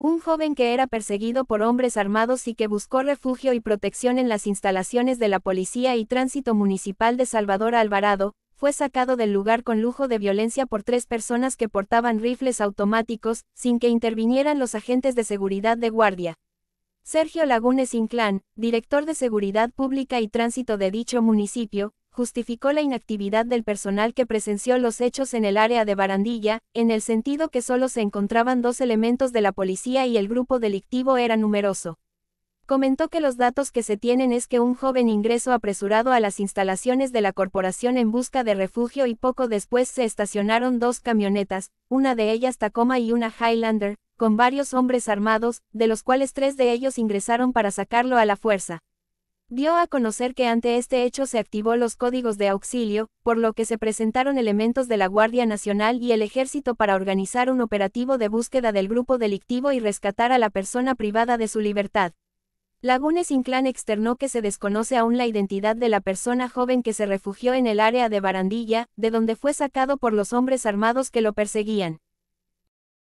Un joven que era perseguido por hombres armados y que buscó refugio y protección en las instalaciones de la Policía y Tránsito Municipal de Salvador Alvarado, fue sacado del lugar con lujo de violencia por tres personas que portaban rifles automáticos, sin que intervinieran los agentes de seguridad de guardia. Sergio Lagunes Inclán, director de Seguridad Pública y Tránsito de dicho municipio, justificó la inactividad del personal que presenció los hechos en el área de Barandilla, en el sentido que solo se encontraban dos elementos de la policía y el grupo delictivo era numeroso. Comentó que los datos que se tienen es que un joven ingresó apresurado a las instalaciones de la corporación en busca de refugio y poco después se estacionaron dos camionetas, una de ellas Tacoma y una Highlander, con varios hombres armados, de los cuales tres de ellos ingresaron para sacarlo a la fuerza dio a conocer que ante este hecho se activó los códigos de auxilio, por lo que se presentaron elementos de la Guardia Nacional y el Ejército para organizar un operativo de búsqueda del grupo delictivo y rescatar a la persona privada de su libertad. Lagunes Inclán externó que se desconoce aún la identidad de la persona joven que se refugió en el área de Barandilla, de donde fue sacado por los hombres armados que lo perseguían.